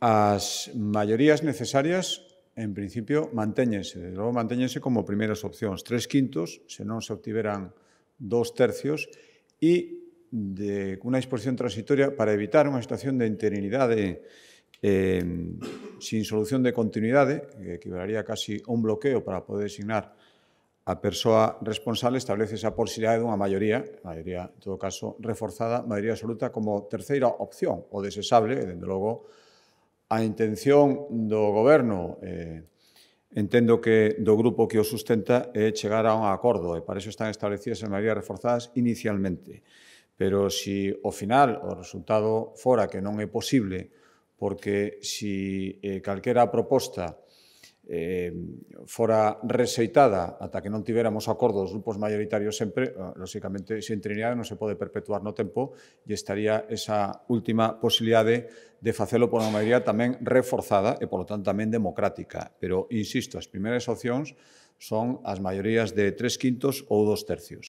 As maiorías necesarias, en principio, mantéñense. Desde logo, mantéñense como primeiras opcións. Tres quintos, se non se obtiveran dos tercios, e de unha disposición transitoria para evitar unha situación de interinidade eh, sin solución de continuidade, que equivalaría casi a un bloqueo para poder designar a persoa responsable establece esa posibilidade dunha maioría, maioría, en todo caso, reforzada, maioría absoluta como terceira opción, o desesable, e, dende logo, a intención do goberno eh, entendo que do grupo que o sustenta é chegar a un acordo e para iso están establecidas as maiorías reforzadas inicialmente. Pero se si, ao final o resultado fora que non é posible porque se si, eh, calquera proposta eh, fora rexeitada ata que non tiveramos acordo dos grupos maioritarios sempre, ah, lóxicamente, se en non se pode perpetuar no tempo e estaría esa última posibilidade de facelo por unha maioría tamén reforzada e, polo tanto, tamén democrática. Pero, insisto, as primeiras opcións son as maiorías de tres quintos ou dos tercios.